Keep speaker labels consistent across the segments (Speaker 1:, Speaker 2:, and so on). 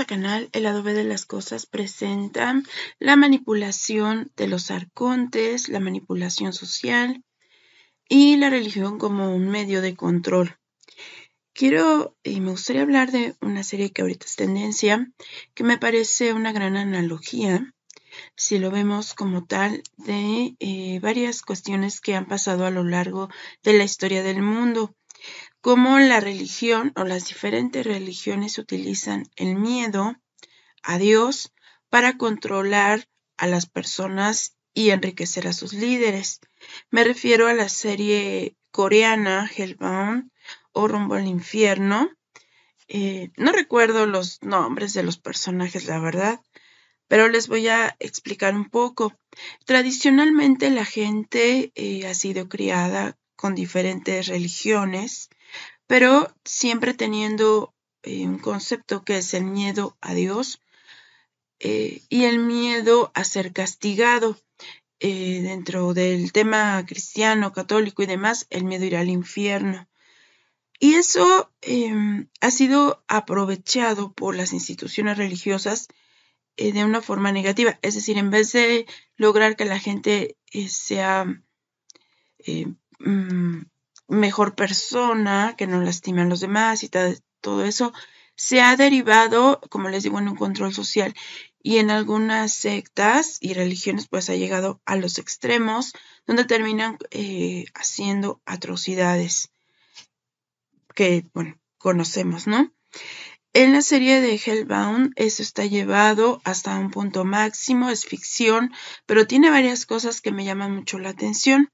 Speaker 1: a canal El Adobe de las Cosas presenta la manipulación de los arcontes, la manipulación social y la religión como un medio de control. Quiero y eh, me gustaría hablar de una serie que ahorita es tendencia, que me parece una gran analogía, si lo vemos como tal, de eh, varias cuestiones que han pasado a lo largo de la historia del mundo cómo la religión o las diferentes religiones utilizan el miedo a Dios para controlar a las personas y enriquecer a sus líderes. Me refiero a la serie coreana Hellbound o Rumbo al Infierno. Eh, no recuerdo los nombres de los personajes, la verdad, pero les voy a explicar un poco. Tradicionalmente la gente eh, ha sido criada con diferentes religiones pero siempre teniendo eh, un concepto que es el miedo a Dios eh, y el miedo a ser castigado. Eh, dentro del tema cristiano, católico y demás, el miedo a ir al infierno. Y eso em, ha sido aprovechado por las instituciones religiosas de una forma negativa. Es decir, en vez de lograr que la gente sea mm, mejor persona, que no lastimen a los demás y todo eso, se ha derivado, como les digo, en un control social y en algunas sectas y religiones pues ha llegado a los extremos donde terminan eh, haciendo atrocidades que, bueno, conocemos, ¿no? En la serie de Hellbound eso está llevado hasta un punto máximo, es ficción, pero tiene varias cosas que me llaman mucho la atención.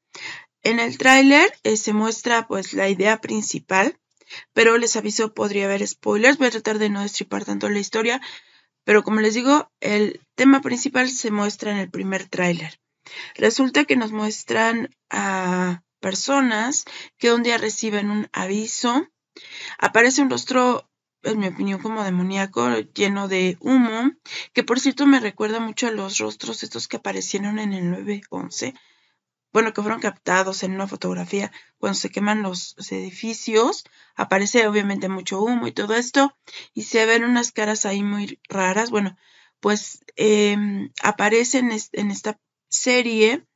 Speaker 1: En el tráiler eh, se muestra pues la idea principal, pero les aviso, podría haber spoilers, voy a tratar de no destripar tanto la historia, pero como les digo, el tema principal se muestra en el primer tráiler. Resulta que nos muestran a personas que un día reciben un aviso, aparece un rostro en mi opinión, como demoníaco, lleno de humo, que por cierto me recuerda mucho a los rostros estos que aparecieron en el 911, bueno, que fueron captados en una fotografía cuando se queman los, edificios, aparece obviamente mucho humo y todo esto, y se ven unas caras ahí muy raras, bueno, pues em, aparece en, esta serie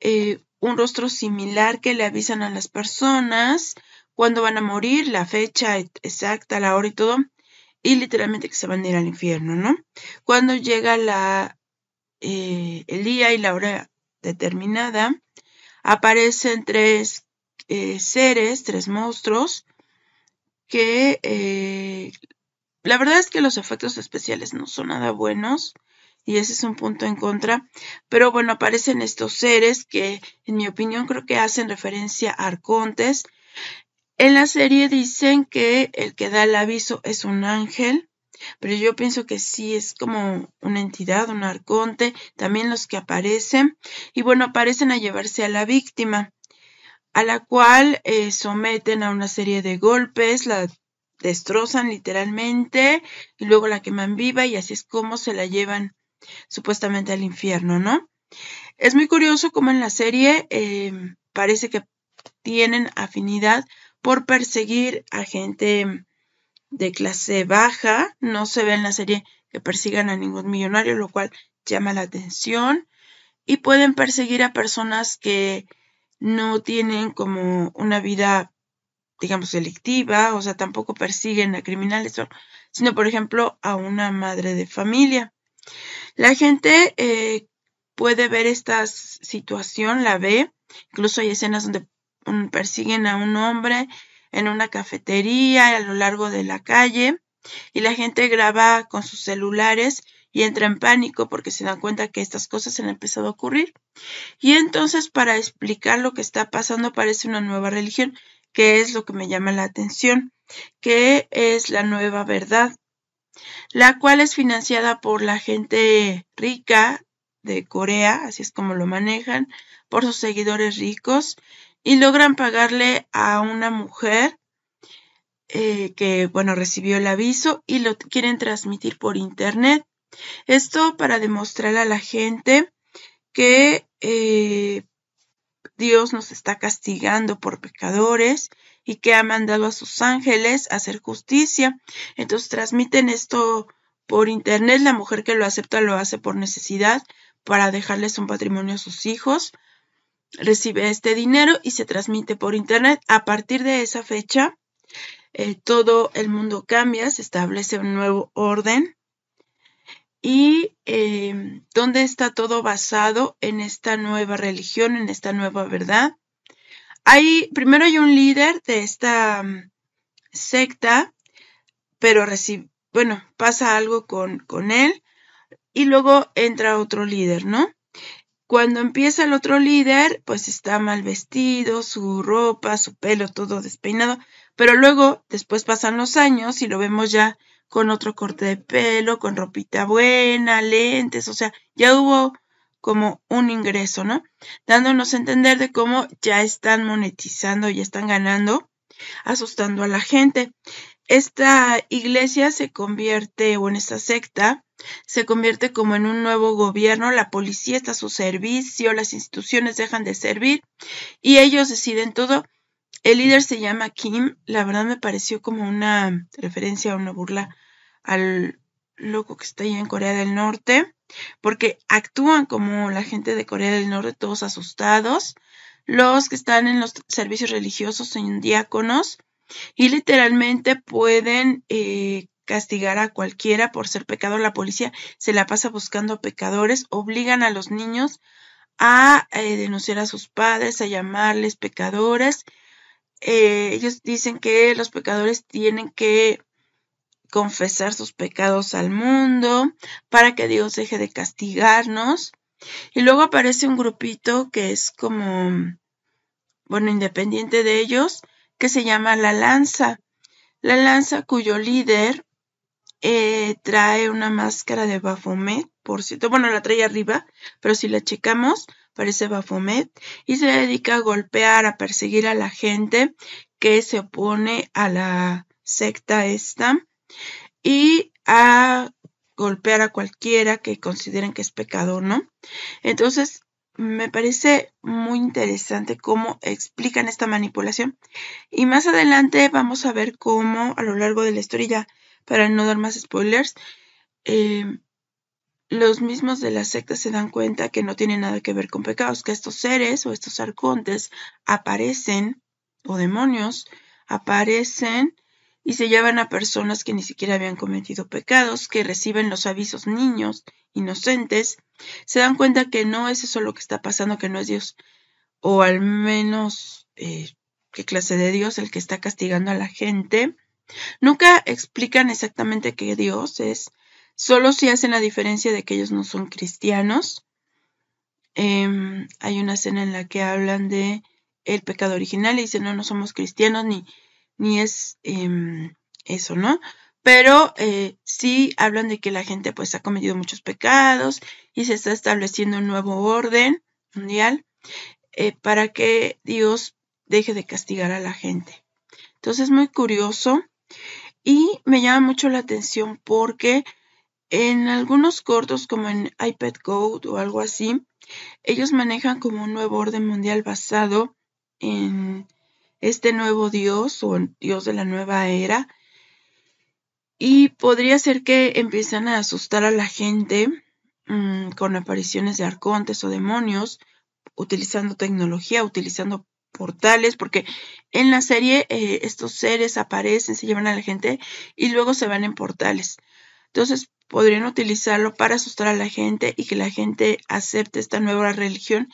Speaker 1: eh, un rostro similar que le avisan a las personas cuándo van a morir, la fecha e-, exacta, la hora y todo, y literalmente que se van a ir al infierno, ¿no? Cuando llega la, eh, el día y la hora determinada, aparecen tres eh, seres, tres monstruos, que eh, la verdad es que los efectos especiales no son nada buenos y ese es un punto en contra. Pero bueno, aparecen estos seres que, en mi opinión, creo que hacen referencia a arcontes. En la serie dicen que el que da el aviso es un ángel pero yo pienso que sí es como una entidad, un arconte, también los que aparecen, y bueno, aparecen a llevarse a la víctima, a la cual eh, someten a una serie de golpes, la destrozan literalmente, y luego la queman viva, y así es como se la llevan supuestamente al infierno, ¿no? Es muy curioso como en la serie em, parece que tienen afinidad por perseguir a gente de clase baja. No se ve en la serie que persigan a ningún millonario, lo cual llama la atención. Y pueden perseguir a personas que no tienen como una vida, digamos, selectiva o sea, tampoco persiguen a criminales, sino, por ejemplo, a una madre de familia. La gente eh, puede ver esta situación, la ve, incluso hay escenas donde mm, persiguen a un hombre en una cafetería, a lo largo de la calle, y la gente graba con sus celulares y entra en pánico porque se dan cuenta que estas cosas han empezado a ocurrir. Y entonces para explicar lo que está pasando aparece una nueva religión, que es lo que me llama la atención, que es la nueva verdad, la cual es financiada por la gente rica de Corea, así es como lo manejan, por sus seguidores ricos y logran pagarle a una mujer eh, que, bueno, recibió el aviso y lo quieren transmitir por internet. Esto para demostrar a la gente que eh, Dios nos está castigando por pecadores y que ha mandado a sus ángeles a hacer justicia. Entonces transmiten esto por internet. La mujer que lo acepta lo hace por necesidad para dejarles un patrimonio a sus hijos, recibe este dinero y se transmite por Internet. A partir de esa fecha, eh, todo el mundo cambia, se establece un nuevo orden y em, dónde está todo basado en esta nueva religión, en esta nueva verdad. Hay, primero hay un líder de esta mm, secta, pero bueno, pasa algo con él y luego entra otro líder, ¿no? Cuando empieza el otro líder, pues está mal vestido, su ropa, su pelo todo despeinado, pero luego después pasan los años y lo vemos ya con otro corte de pelo, con ropita buena, lentes, o sea, ya hubo como un ingreso, ¿no? Dándonos a entender de cómo ya están monetizando, ya están ganando, asustando a la gente. Esta iglesia se convierte, o en esta secta, se convierte como en un nuevo gobierno, la policía está a su servicio, las instituciones dejan de servir y ellos deciden todo. El líder se llama Kim, la verdad me pareció como una referencia, una burla al loco que está allá en Corea del Norte, porque actúan como la gente de Corea del Norte, todos asustados, los que están en los servicios religiosos son diáconos y literalmente pueden eh, castigar a cualquiera por ser pecador, La policía se la pasa buscando pecadores, obligan a los niños a eh, denunciar a sus padres, a llamarles pecadores. Eh, ellos dicen que los pecadores tienen que confesar sus pecados al mundo para que Dios deje de castigarnos. Y luego aparece un grupito que es como, bueno, independiente de ellos, que se llama La Lanza. La Lanza, cuyo líder eh, trae una máscara de Baphomet, por cierto. Bueno, la trae arriba, pero si la checamos, parece Baphomet. Y se dedica a golpear, a perseguir a la gente que se opone a la secta esta. Y a golpear a cualquiera que consideren que es pecador ¿no? Entonces, me parece muy interesante cómo explican esta manipulación. Y más adelante vamos a ver cómo a lo largo de la historia para no dar más spoilers, em, los mismos de la secta se dan cuenta que no tiene nada que ver con pecados, que estos seres o estos arcontes aparecen, o demonios, aparecen y se llevan a personas que ni siquiera habían cometido pecados, que reciben los avisos niños, inocentes, se dan cuenta que no es eso lo que está pasando, que no es Dios, o al menos eh, qué clase de Dios el que está castigando a la gente. Nunca explican exactamente qué Dios es, solo si hacen la diferencia de que ellos no son cristianos. Em, hay una escena en la que hablan de el pecado original y dicen, no, no somos cristianos ni, ni es em, eso, ¿no? Pero eh, sí hablan de que la gente pues ha cometido muchos pecados y se está estableciendo un nuevo orden mundial eh, para que Dios deje de castigar a la gente. Entonces es muy curioso y me llama mucho la atención porque en algunos cortos, como en iPad Code o algo así, ellos manejan como un nuevo orden mundial basado en este nuevo Dios o en Dios de la nueva era. Y podría ser que empiezan a asustar a la gente mm, con apariciones de arcontes o demonios, utilizando tecnología, utilizando portales, porque en la serie eh, estos seres aparecen, se llevan a la gente y luego se van en portales. Entonces podrían utilizarlo para asustar a la gente y que la gente acepte esta nueva religión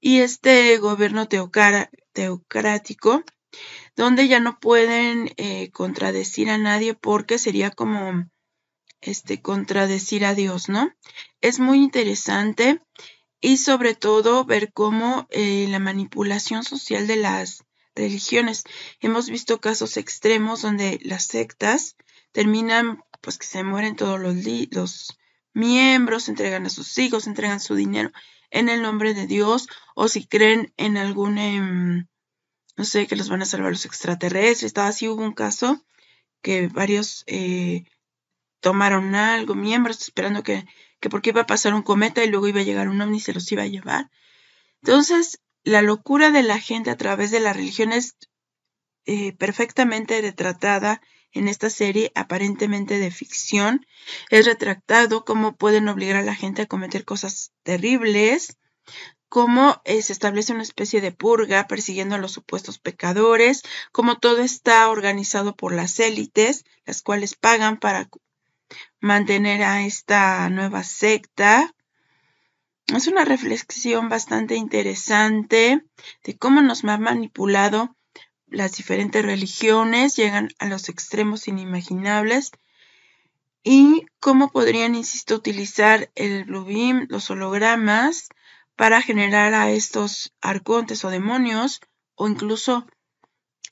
Speaker 1: y este gobierno teocrático, donde ya no pueden eh, contradecir a nadie porque sería como este contradecir a Dios, ¿no? Es muy interesante y sobre todo ver cómo eh, la manipulación social de las religiones. Hemos visto casos extremos donde las sectas terminan, pues que se mueren todos los, los miembros, entregan a sus hijos, entregan su dinero en el nombre de Dios o si creen en algún, em, no sé, que los van a salvar los extraterrestres. Así hubo un caso que varios eh, tomaron algo, miembros esperando que que porque iba a pasar un cometa y luego iba a llegar un ovni y se los iba a llevar. Entonces, la locura de la gente a través de la religión es eh, perfectamente retratada en esta serie aparentemente de ficción. Es retratado cómo pueden obligar a la gente a cometer cosas terribles, cómo eh, se establece una especie de purga persiguiendo a los supuestos pecadores, cómo todo está organizado por las élites, las cuales pagan para mantener a esta nueva secta. Es una reflexión bastante interesante de cómo nos han manipulado las diferentes religiones, llegan a los extremos inimaginables y cómo podrían, insisto, utilizar el Blue Beam, los hologramas, para generar a estos arcontes o demonios o incluso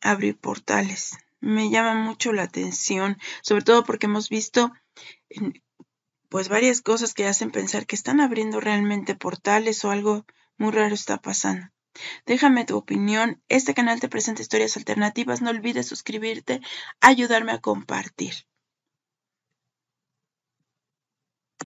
Speaker 1: abrir portales. Me llama mucho la atención, sobre todo porque hemos visto pues varias cosas que hacen pensar que están abriendo realmente portales o algo muy raro está pasando. Déjame tu opinión. Este canal te presenta historias alternativas. No olvides suscribirte, ayudarme a compartir.